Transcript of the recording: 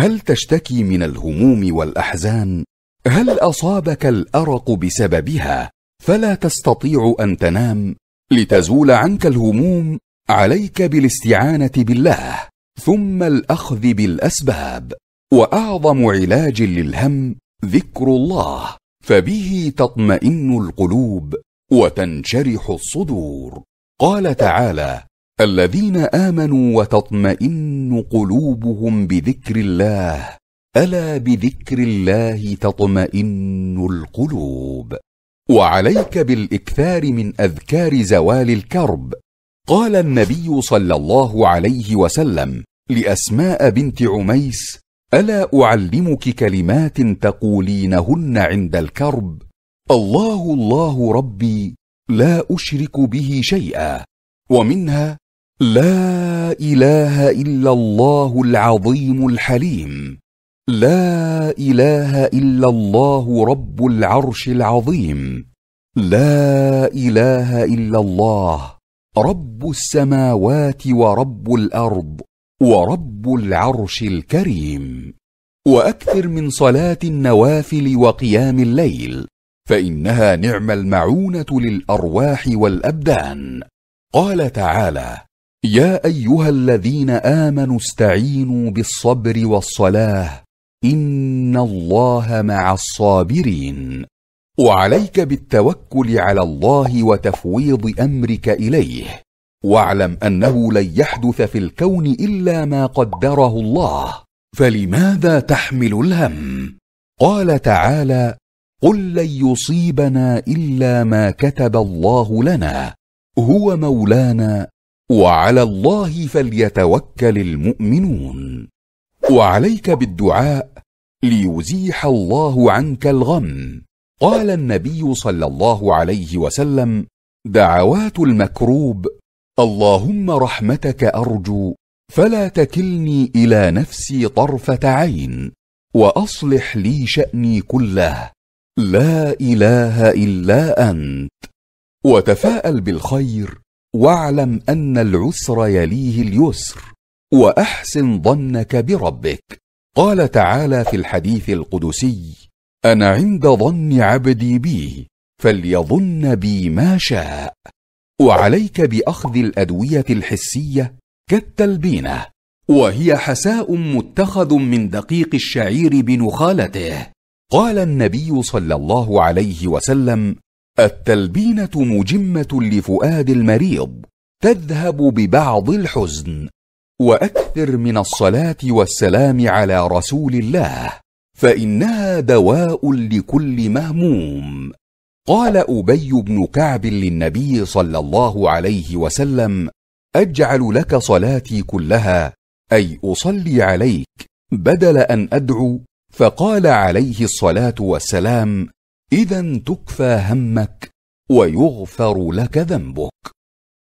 هل تشتكي من الهموم والاحزان هل اصابك الارق بسببها فلا تستطيع ان تنام لتزول عنك الهموم عليك بالاستعانه بالله ثم الاخذ بالاسباب واعظم علاج للهم ذكر الله فبه تطمئن القلوب وتنشرح الصدور قال تعالى الذين امنوا وتطمئن قلوبهم بذكر الله الا بذكر الله تطمئن القلوب وعليك بالاكثار من اذكار زوال الكرب قال النبي صلى الله عليه وسلم لاسماء بنت عميس الا اعلمك كلمات تقولينهن عند الكرب الله الله ربي لا اشرك به شيئا ومنها لا اله الا الله العظيم الحليم لا اله الا الله رب العرش العظيم لا اله الا الله رب السماوات ورب الارض ورب العرش الكريم واكثر من صلاه النوافل وقيام الليل فانها نعم المعونه للارواح والابدان قال تعالى يا ايها الذين امنوا استعينوا بالصبر والصلاه ان الله مع الصابرين وعليك بالتوكل على الله وتفويض امرك اليه واعلم انه لن يحدث في الكون الا ما قدره الله فلماذا تحمل الهم قال تعالى قل لن يصيبنا الا ما كتب الله لنا هو مولانا وعلى الله فليتوكل المؤمنون وعليك بالدعاء ليزيح الله عنك الغم قال النبي صلى الله عليه وسلم دعوات المكروب اللهم رحمتك ارجو فلا تكلني الى نفسي طرفه عين واصلح لي شاني كله لا اله الا انت وتفاءل بالخير واعلم ان العسر يليه اليسر واحسن ظنك بربك قال تعالى في الحديث القدسي انا عند ظن عبدي بي فليظن بي ما شاء وعليك باخذ الادويه الحسيه كالتلبينه وهي حساء متخذ من دقيق الشعير بنخالته قال النبي صلى الله عليه وسلم التلبينه مجمه لفؤاد المريض تذهب ببعض الحزن واكثر من الصلاه والسلام على رسول الله فانها دواء لكل مهموم قال ابي بن كعب للنبي صلى الله عليه وسلم اجعل لك صلاتي كلها اي اصلي عليك بدل ان ادعو فقال عليه الصلاه والسلام اذا تكفى همك ويغفر لك ذنبك